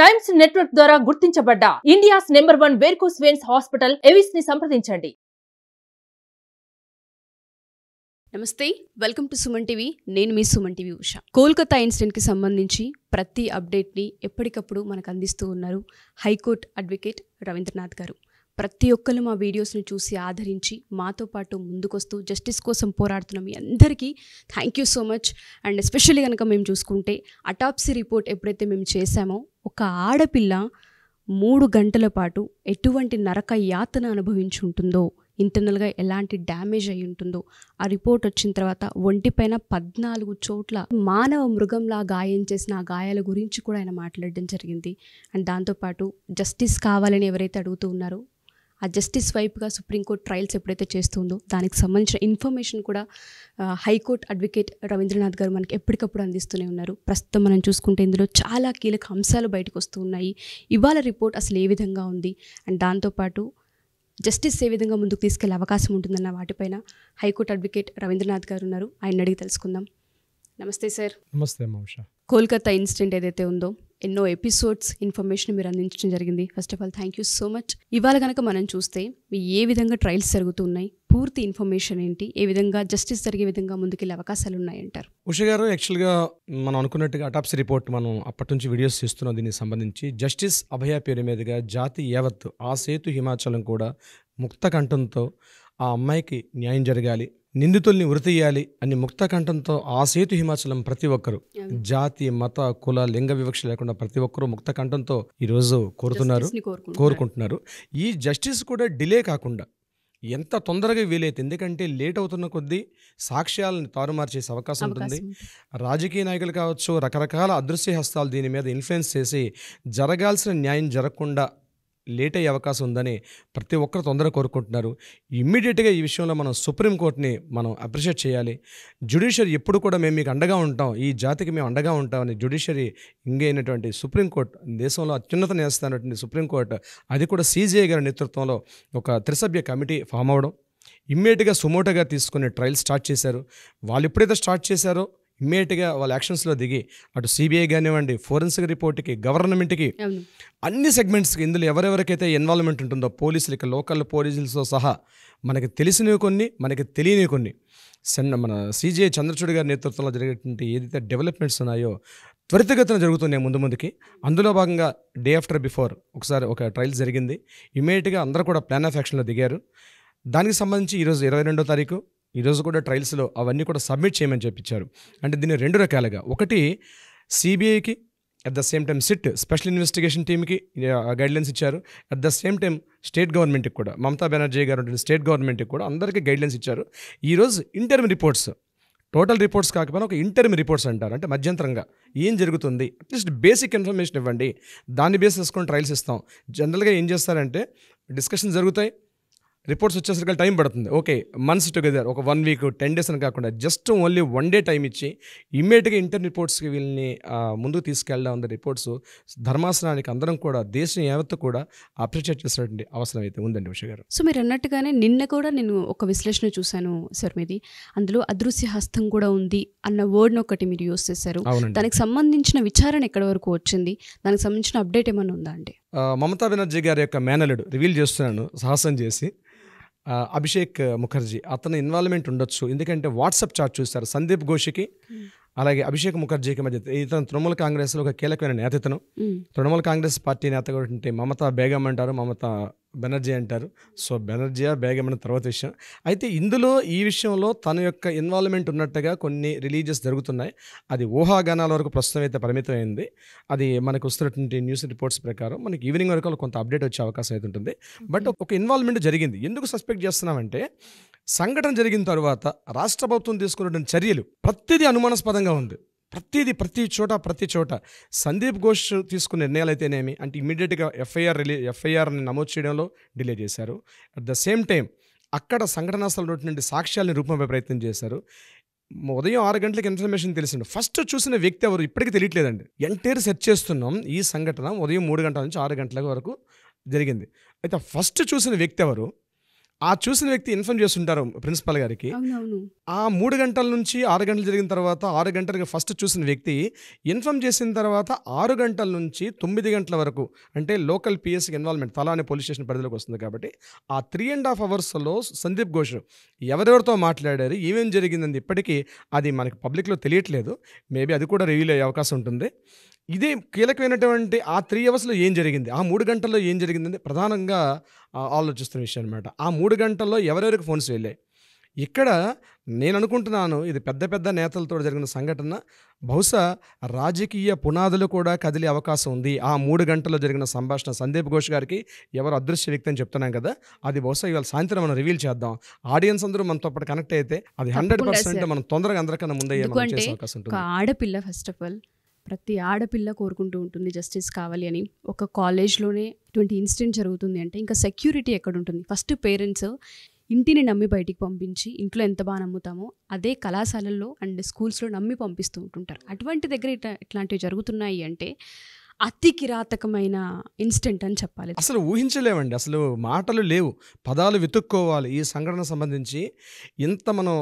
times network ద్వారా గుర్తించబడ్డ India's number one varicose veins hospital Avis ని సంప్రదించండి నమస్తే వెల్కమ్ టు సుమన్ టీవీ నేను మీ సుమన్ టీవీ ఉష కోల్కతా ఇన్సిడెంట్కి సంబంధించి ప్రతి అప్డేట్ని ఎప్పటికప్పుడు మనకు అందిస్తూ ఉన్నారు హైకోర్టు అడ్వకేట్ రవీంద్రనాథ్ గారు ప్రతి ఒక్కరు మా వీడియోస్ని చూసి ఆదరించి మాతో పాటు ముందుకొస్తూ జస్టిస్ కోసం పోరాడుతున్న మీ అందరికీ thank you so much and especially కనుక మేము చూసుకుంటే అటాప్సీ రిపోర్ట్ ఎప్పుడైతే మేము చేశామో ఒక ఆడపిల్ల మూడు గంటల పాటు ఎటువంటి నరక యాతన అనుభవించి ఉంటుందో ఇంటర్నల్గా ఎలాంటి డ్యామేజ్ అయి ఉంటుందో ఆ రిపోర్ట్ వచ్చిన తర్వాత ఒంటిపైన పద్నాలుగు చోట్ల మానవ మృగంలా గాయం చేసిన ఆ గాయాల గురించి కూడా ఆయన మాట్లాడడం జరిగింది అండ్ దాంతోపాటు జస్టిస్ కావాలని ఎవరైతే అడుగుతూ ఉన్నారో ఆ జస్టిస్ వైపుగా సుప్రీంకోర్టు ట్రయల్స్ ఎప్పుడైతే చేస్తుందో దానికి సంబంధించిన ఇన్ఫర్మేషన్ కూడా హైకోర్టు అడ్వకేట్ రవీంద్రనాథ్ గారు మనకి ఎప్పటికప్పుడు అందిస్తూనే ఉన్నారు ప్రస్తుతం మనం చూసుకుంటే ఇందులో చాలా కీలక అంశాలు బయటకు వస్తూ ఉన్నాయి ఇవాళ రిపోర్ట్ అసలు ఏ విధంగా ఉంది అండ్ దాంతోపాటు జస్టిస్ ఏ విధంగా ముందుకు తీసుకెళ్లే అవకాశం ఉంటుందన్న వాటిపైన హైకోర్టు అడ్వకేట్ రవీంద్రనాథ్ గారు ఉన్నారు ఆయన అడిగి తెలుసుకుందాం నమస్తే సార్ నమస్తే కోల్కతా ఇన్సిడెంట్ ఏదైతే ఉందో ఎన్నో ఎపిసోడ్స్ ఇన్ఫర్మేషన్ మీరు అందించడం జరిగింది first of all thank you so much ఇవాళ కనుక మనం చూస్తే ఏ విధంగా ట్రయల్స్ జరుగుతున్నాయి పూర్తి ఇన్ఫర్మేషన్ ఏంటి ఏ విధంగా జస్టిస్ జరిగే విధంగా ముందుకెళ్ళే అవకాశాలు ఉన్నాయంటారు ఉష గారు యాక్చువల్గా మనం అనుకున్నట్టుగా అటాప్సీ రిపోర్ట్ మనం అప్పటి నుంచి వీడియోస్ చేస్తున్నాం దీనికి సంబంధించి జస్టిస్ అభయ పేరు మీదుగా జాతి యావత్ ఆ సేతు హిమాచలం కూడా ముక్త కంఠంతో ఆ అమ్మాయికి న్యాయం జరగాలి నిందితుల్ని ఉరితీయాలి అని ముక్తకంఠంతో ఆ సేతు హిమాచలం ప్రతి ఒక్కరు జాతి మత కుల లింగ వివక్ష లేకుండా ప్రతి ఒక్కరూ ముక్తకంఠంతో ఈరోజు కోరుతున్నారు కోరుకుంటున్నారు ఈ జస్టిస్ కూడా డిలే కాకుండా ఎంత తొందరగా వీలైతే ఎందుకంటే లేట్ అవుతున్న కొద్దీ సాక్ష్యాలను తారుమారు చేసే అవకాశం ఉంటుంది రాజకీయ నాయకులు కావచ్చు రకరకాల అదృశ్య హస్తాలు దీని మీద ఇన్ఫ్లుయెన్స్ చేసి జరగాల్సిన న్యాయం జరగకుండా లేట్ అయ్యే అవకాశం ఉందని ప్రతి ఒక్కరు తొందరగా కోరుకుంటున్నారు ఇమ్మీడియట్గా ఈ విషయంలో మనం సుప్రీంకోర్టుని మనం అప్రిషియేట్ చేయాలి జ్యుడిషియరీ ఎప్పుడు కూడా మేము మీకు అండగా ఉంటాం ఈ జాతికి మేము అండగా ఉంటామని జ్యుడిషియరీ ఇంగైనటువంటి సుప్రీంకోర్టు దేశంలో అత్యున్నత న్యాయస్థానటువంటి సుప్రీంకోర్టు అది కూడా సీజీఐ గారి నేతృత్వంలో ఒక త్రిసభ్య కమిటీ ఫామ్ అవ్వడం ఇమ్మీడియట్గా సుమోటోగా తీసుకునే ట్రయల్ స్టార్ట్ చేశారు వాళ్ళు ఎప్పుడైతే స్టార్ట్ చేశారో ఇమ్మీడియట్గా వాళ్ళ యాక్షన్స్లో దిగి అటు సిబిఐ కానివ్వండి ఫోరెన్సిక్ రిపోర్ట్కి గవర్నమెంట్కి అన్ని సెగ్మెంట్స్కి ఇందులో ఎవరెవరికైతే ఇన్వాల్వ్మెంట్ ఉంటుందో పోలీసులు ఇక లోకల్ పోలీసులతో సహా మనకి తెలిసినవి కొన్ని మనకి తెలియనివి కొన్ని సెన్ మన సిజే చంద్రచూడ్ గారి నేతృత్వంలో జరిగేటువంటి ఏదైతే డెవలప్మెంట్స్ ఉన్నాయో త్వరితగతిన జరుగుతున్నాయి ముందు ముందుకి అందులో భాగంగా డే ఆఫ్టర్ బిఫోర్ ఒకసారి ఒక ట్రయల్ జరిగింది ఇమీడియట్గా అందరూ కూడా ప్లాన్ ఆఫ్ యాక్షన్లో దిగారు దానికి సంబంధించి ఈరోజు ఇరవై రెండో తారీఖు ఈరోజు కూడా ట్రయల్స్లో అవన్నీ కూడా సబ్మిట్ చేయమని చెప్పించారు అంటే దీన్ని రెండు రకాలుగా ఒకటి సిబిఐకి at the same time SIT special investigation టీమ్కి గైడ్లైన్స్ ఇచ్చారు at the same time state గవర్నమెంట్కి కూడా మమతా బెనర్జీ గారు ఉంటుంది స్టేట్ గవర్నమెంట్కి కూడా అందరికీ గైడ్లైన్స్ ఇచ్చారు ఈరోజు ఇంటర్మ్ రిపోర్ట్స్ టోటల్ రిపోర్ట్స్ కాకపోయినా ఒక ఇంటర్మ్ రిపోర్ట్స్ అంటారు అంటే మధ్యంతరంగా ఏం జరుగుతుంది అట్లీస్ట్ బేసిక్ ఇన్ఫర్మేషన్ ఇవ్వండి దాన్ని బేస్ చేసుకొని ట్రయల్స్ ఇస్తాం జనరల్గా ఏం చేస్తారంటే డిస్కషన్ జరుగుతాయి రిపోర్ట్స్ వచ్చేసరికి టైం పడుతుంది ఓకే మంత్స్ టుగెదర్ ఒక వన్ వీక్ టెన్ డేస్ అని కాకుండా just only one day time ఇచ్చి ఇమ్మీడియట్గా ఇంటర్ రిపోర్ట్స్కి వీళ్ళని ముందుకు తీసుకెళ్ళడం ఉంది రిపోర్ట్స్ ధర్మాసనానికి అందరం కూడా దేశం యావత్తు కూడా అప్రిషియేట్ చేసినటువంటి అవసరం అయితే ఉందండి ఉష గారు సో మీరు అన్నట్టుగానే నిన్న కూడా నేను ఒక విశ్లేషణ చూశాను సార్ మీది అందులో అదృశ్య హస్తం కూడా ఉంది అన్న వర్డ్ని ఒకటి మీరు యూస్ చేశారు దానికి సంబంధించిన విచారణ ఎక్కడి వరకు వచ్చింది దానికి సంబంధించిన అప్డేట్ ఏమైనా ఉందా అండి మమతా బెనర్జీ గారి యొక్క మేనలుడు రివీల్ చేస్తున్నాను సాహసం చేసి అభిషేక్ ముఖర్జీ అతని ఇన్వాల్వ్మెంట్ ఉండొచ్చు ఎందుకంటే వాట్సాప్ చాట్ చూస్తారు సందీప్ ఘోష్కి అలాగే అభిషేక్ ముఖర్జీకి మధ్య ఇతను తృణమూల కాంగ్రెస్లో ఒక కీలకమైన నేతను తృణమూల్ తృణమూల కాంగ్రెస్ పార్టీ నేత అంటే మమతా బేగం అంటారు మమతా బెనర్జీ అంటారు సో బెనర్జీయా బేగం అనే తర్వాత విషయం అయితే ఇందులో ఈ విషయంలో తన యొక్క ఇన్వాల్వ్మెంట్ ఉన్నట్టుగా కొన్ని రిలీజియస్ జరుగుతున్నాయి అది ఊహాగానాల వరకు ప్రస్తుతం అయితే పరిమితమైంది అది మనకు వస్తున్నటువంటి న్యూస్ రిపోర్ట్స్ ప్రకారం మనకి ఈవినింగ్ వరకు కొంత అప్డేట్ వచ్చే అవకాశం అయితే ఉంటుంది బట్ ఒక ఇన్వాల్వ్మెంట్ జరిగింది ఎందుకు సస్పెక్ట్ చేస్తున్నామంటే సంఘటన జరిగిన తర్వాత రాష్ట్ర ప్రభుత్వం తీసుకున్న చర్యలు ప్రతిదీ అనుమానాస్పదంగా ఉంది ప్రతిదీ ప్రతి చోట ప్రతి చోట సందీప్ ఘోష్ తీసుకున్న నిర్ణయాలు అయితేనేమి అంటే ఇమీడియట్గా ఎఫ్ఐఆర్ రిలీ ఎఫ్ఐఆర్ని నమోదు చేయడంలో డిలే చేశారు అట్ ద సేమ్ టైం అక్కడ సంఘటనా స్థలంలో నుండి సాక్ష్యాలను రూపంపై ప్రయత్నం చేశారు ఉదయం ఆరు గంటలకు ఇన్ఫర్మేషన్ తెలిసిండు ఫస్ట్ చూసిన వ్యక్తి ఎవరు ఇప్పటికీ తెలియట్లేదండి ఎంటైర్ సెర్చ్ చేస్తున్నాం ఈ సంఘటన ఉదయం మూడు గంటల నుంచి ఆరు గంటల వరకు జరిగింది అయితే ఫస్ట్ చూసిన వ్యక్తి ఎవరు ఆ చూసిన వ్యక్తి ఇన్ఫార్మ్ చేస్తుంటారు ప్రిన్సిపల్ గారికి ఆ మూడు గంటల నుంచి ఆరు గంటలు జరిగిన తర్వాత ఆరు గంటలకు ఫస్ట్ చూసిన వ్యక్తి ఇన్ఫార్మ్ చేసిన తర్వాత ఆరు గంటల నుంచి తొమ్మిది గంటల వరకు అంటే లోకల్ పిఎస్కి ఇన్వాల్వ్మెంట్ తలా అనే పోలీస్ స్టేషన్ పరిధిలోకి వస్తుంది కాబట్టి ఆ త్రీ అండ్ హాఫ్ అవర్స్లో సందీప్ ఘోష్ ఎవరెవరితో మాట్లాడారు ఏమేం జరిగిందని ఇప్పటికీ అది మనకి పబ్లిక్లో తెలియట్లేదు మేబీ అది కూడా రివీల్ అయ్యే అవకాశం ఉంటుంది ఇదే కీలకమైనటువంటి ఆ త్రీ అవర్స్లో ఏం జరిగింది ఆ మూడు గంటల్లో ఏం జరిగిందని ప్రధానంగా ఆలోచిస్తున్న విషయం అనమాట ఆ మూడు గంటల్లో ఎవరెవరికి ఫోన్స్ వెళ్ళాయి ఇక్కడ నేను అనుకుంటున్నాను ఇది పెద్ద పెద్ద నేతలతో జరిగిన సంఘటన బహుశా రాజకీయ పునాదులు కూడా కదిలే అవకాశం ఉంది ఆ మూడు గంటల్లో జరిగిన సంభాషణ సందీప్ ఘోష్ గారికి ఎవరు అదృశ్య వ్యక్తి అని చెప్తున్నాం కదా అది బహుశా ఇవాళ సాయంత్రం మనం రివీల్ చేద్దాం ఆడియన్స్ అందరూ మనతో పాటు కనెక్ట్ అయితే అది హండ్రెడ్ పర్సెంట్ మనం తొందరగా అందరికన్నా ముందే చేసే అవకాశం ఉంటుంది ఆడపిల్ల ఫస్ట్ ఆఫ్ ఆల్ ప్రతి ఆడపిల్ల కోరుకుంటూ ఉంటుంది జస్టిస్ కావాలి అని ఒక కాలేజ్లోనే ఇటువంటి ఇన్సిడెంట్ జరుగుతుంది అంటే ఇంకా సెక్యూరిటీ ఎక్కడ ఉంటుంది ఫస్ట్ పేరెంట్స్ ఇంటిని నమ్మి బయటికి పంపించి ఇంట్లో ఎంత బాగా నమ్ముతామో అదే కళాశాలల్లో అండ్ స్కూల్స్లో నమ్మి పంపిస్తూ ఉంటుంటారు అటువంటి దగ్గర ఇట్లా ఇట్లాంటివి జరుగుతున్నాయి అంటే అతి కిరాతకమైన ఇన్స్టెంట్ అని చెప్పాలి అసలు ఊహించలేమండి అసలు మాటలు లేవు పదాలు వెతుక్కోవాలి ఈ సంఘటన సంబంధించి ఇంత మనం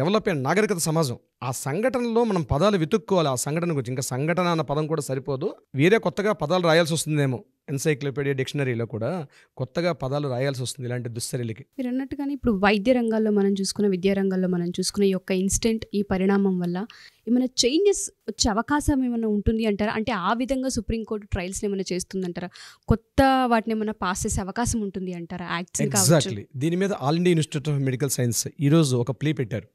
డెవలప్ అయిన నాగరికత సమాజం ఆ సంఘటనలో మనం పదాలు వెతుక్కోవాలి ఆ సంఘటన గురించి ఇంకా సంఘటన అన్న పదం కూడా సరిపోదు వేరే కొత్తగా పదాలు రాయాల్సి వస్తుందేమో ఎన్సైక్లోపీడియా డిక్షనరీలో కూడా కొత్తగా పదాలు రాయాల్సి వస్తుంది ఇలాంటి దుశ్చర్యలకి మీరు అన్నట్టుగానే ఇప్పుడు వైద్య రంగాల్లో మనం చూసుకున్న విద్యా రంగాల్లో మనం చూసుకున్న ఈ యొక్క ఇన్స్టెంట్ ఈ పరిణామం వల్ల ఏమైనా చేంజెస్ వచ్చే అవకాశం ఏమైనా ఉంటుంది అంటారా అంటే ఆ విధంగా సుప్రీంకోర్టు ట్రయల్స్ ఏమైనా చేస్తుందంటారా కొత్త వాటిని ఏమైనా పాస్ చేసే అవకాశం ఉంటుంది అంటారా ఎగ్జాక్ట్లీ దీని మీద All India Institute of Medical Science ఈరోజు ఒక ప్లే పెట్టారు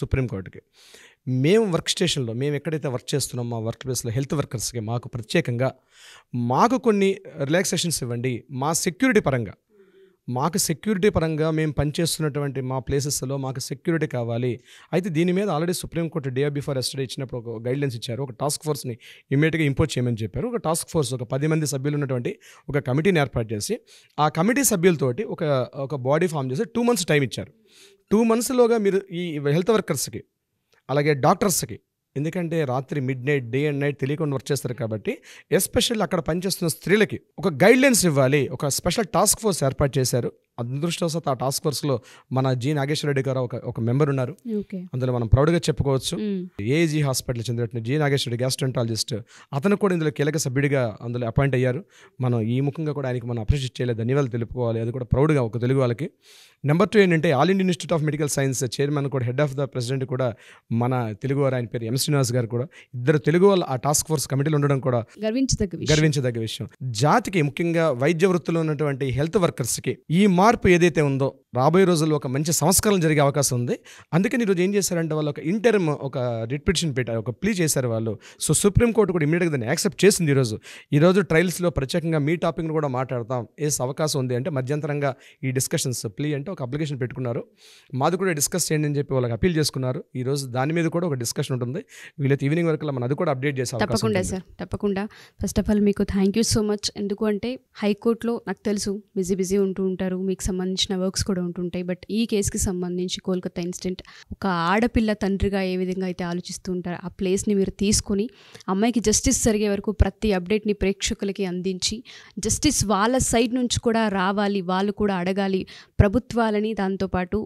సుప్రీంకోర్టుకి మేము వర్క్ స్టేషన్లో మేము ఎక్కడైతే వర్క్ చేస్తున్నాం మా వర్క్ ప్లేస్లో హెల్త్ వర్కర్స్కి మాకు ప్రత్యేకంగా మాకు కొన్ని రిలాక్సేషన్స్ ఇవ్వండి మా సెక్యూరిటీ పరంగా మాకు సెక్యూరిటీ పరంగా మేము పనిచేస్తున్నటువంటి మా ప్లేసెస్లో మాకు సెక్యూరిటీ కావాలి అయితే దీని మీద already Supreme Court day before yesterday ఇచ్చినప్పుడు ఒక గైడ్లైన్స్ ఇచ్చారు ఒక టాస్క్ ఫోర్స్ని ఇమీడియట్గా ఇంపోజ్ చేయమని చెప్పారు ఒక టాస్క్ ఫోర్స్ ఒక పది మంది సభ్యులు ఉన్నటువంటి ఒక కమిటీని ఏర్పాటు చేసి ఆ కమిటీ సభ్యులతోటి ఒక ఒక బాడీ ఫామ్ చేసి టూ మంత్స్ టైం ఇచ్చారు టూ మంత్స్లోగా మీరు ఈ హెల్త్ వర్కర్స్కి అలాగే డాక్టర్స్కి ఎందుకంటే రాత్రి midnight day and night తెలియకుండా వర్క్ చేస్తారు కాబట్టి ఎస్పెషల్లీ అక్కడ పనిచేస్తున్న స్త్రీలకి ఒక గైడ్లైన్స్ ఇవ్వాలి ఒక స్పెషల్ టాస్క్ ఫోర్స్ ఏర్పాటు చేశారు అదృష్టవశాత్ ఆ టాస్క్ లో మన జీ నాగేశ్వర రెడ్డి గారు ఒక ఒక మెంబర్ ఉన్నారు అందులో మనం ప్రౌడ్గా చెప్పుకోవచ్చు ఏజీ హాస్పిటల్ చెందినటువంటి జీ నాగేశ్వర రెడ్డి గ్యాస్ట్రంటాలజిస్ట్ అతను కూడా ఇందులో కీలక సభ్యుడిగా అందులో అపాయింట్ అయ్యారు మనం ఈ ముఖంగా కూడా ఆయనకి మనం అప్రిషియేట్ చేయలేదు ధన్యవాదాలు తెలుపుకోవాలి అది కూడా ప్రౌడ్గా ఒక తెలుగు వాళ్ళకి నెంబర్ టూ ఏంటంటే All India Institute of Medical Science chairman కూడా హెడ్ ఆఫ్ ద ప్రెసిడెంట్ కూడా మన తెలుగు వారు ఆయన పేరు ఎం శ్రీనివాస్ గారు కూడా ఇద్దరు తెలుగు వాళ్ళు ఆ టాస్క్ ఫోర్స్ కమిటీలో ఉండడం కూడా గర్వించదగ్గ గర్వించదగ్గ విషయం జాతికి ముఖ్యంగా వైద్య వృత్తిలో ఉన్నటువంటి హెల్త్ వర్కర్స్కి ఈ మా మార్పు ఏదైతే ఉందో రాబోయే రోజుల్లో ఒక మంచి సంస్కరణ జరిగే అవకాశం ఉంది అందుకని ఈరోజు ఏం చేశారంటే వాళ్ళు ఒక ఇంటర్మ్ ఒక రిట్పిటిషన్ పెట్టారు ఒక ప్లీ చేశారు వాళ్ళు సో సుప్రీంకోర్టు కూడా ఇమీడియట్గా దాన్ని యాక్సెప్ట్ చేసింది ఈరోజు ఈరోజు ట్రయల్స్లో ప్రత్యేకంగా మీ టాపిక్ను కూడా మాట్లాడతాం ఏ అవకాశం ఉంది అంటే మధ్యంతరంగా ఈ డిస్కషన్స్ ప్లీ అంటే ఒక అప్లికేషన్ పెట్టుకున్నారు మాది కూడా డిస్కస్ చేయండి అని చెప్పి వాళ్ళకి అప్పీల్ చేసుకున్నారు ఈరోజు దాని మీద కూడా ఒక డిస్కషన్ ఉంటుంది వీళ్ళైతే ఈవినింగ్ వరకు మనం అది కూడా అప్డేట్ చేసాం తప్పకుండా సార్ తప్పకుండా ఫస్ట్ ఆఫ్ ఆల్ మీకు థ్యాంక్ యూ సో మచ్ ఎందుకు అంటే హైకోర్టులో నాకు తెలుసు బిజీ బిజీ ఉంటూ ఉంటారు మీ ఫ్యామిలీకి సంబంధించిన వర్క్స్ కూడా ఉంటుంటాయి బట్ ఈ కేసుకి సంబంధించి కోల్కతా ఇన్సిడెంట్ ఒక ఆడపిల్ల తండ్రిగా ఏ విధంగా అయితే ఆలోచిస్తూ ఉంటారో ఆ ప్లేస్ని మీరు తీసుకొని అమ్మాయికి జస్టిస్ జరిగే వరకు ప్రతి అప్డేట్ని ప్రేక్షకులకి అందించి జస్టిస్ వాళ్ళ సైడ్ నుంచి కూడా రావాలి వాళ్ళు కూడా అడగాలి ప్రభుత్వాలని దాంతోపాటు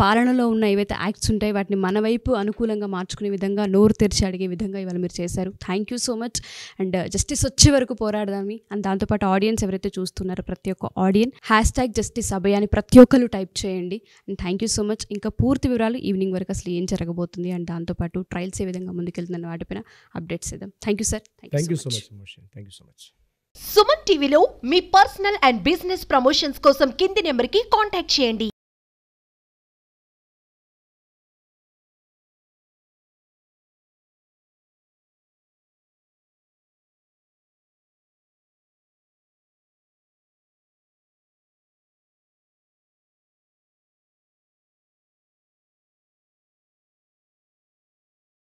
పాలనలో ఉన్న ఏవైతే యాక్ట్స్ ఉంటాయి వాటిని మన వైపు అనుకూలంగా మార్చుకునే విధంగా నోరు తెరిచి అడిగే విధంగా ఇవాళ మీరు చేశారు thank you so much and justice వచ్చే వరకు పోరాడదామి అండ్ దాంతోపాటు ఆడియన్స్ ఎవరైతే చూస్తున్నారో ప్రతి ఒక్క audience hashtag justice Abhaya అని ప్రతి ఒక్కరు టైప్ చేయండి and thank you so much ఇంకా పూర్తి వివరాలు ఈవినింగ్ వరకు అసలు ఏం జరగబోతుంది అండ్ దాంతోపాటు ట్రయల్స్ ఏ విధంగా ముందుకెళ్తుందని వాటిపైన అప్డేట్స్ ఇద్దాం thank you sir thank you so much thank you so much Suman టీవీలో మీ పర్సనల్ అండ్ బిజినెస్ ప్రమోషన్స్ కోసం కింది నెంబర్కి కాంటాక్ట్ చేయండి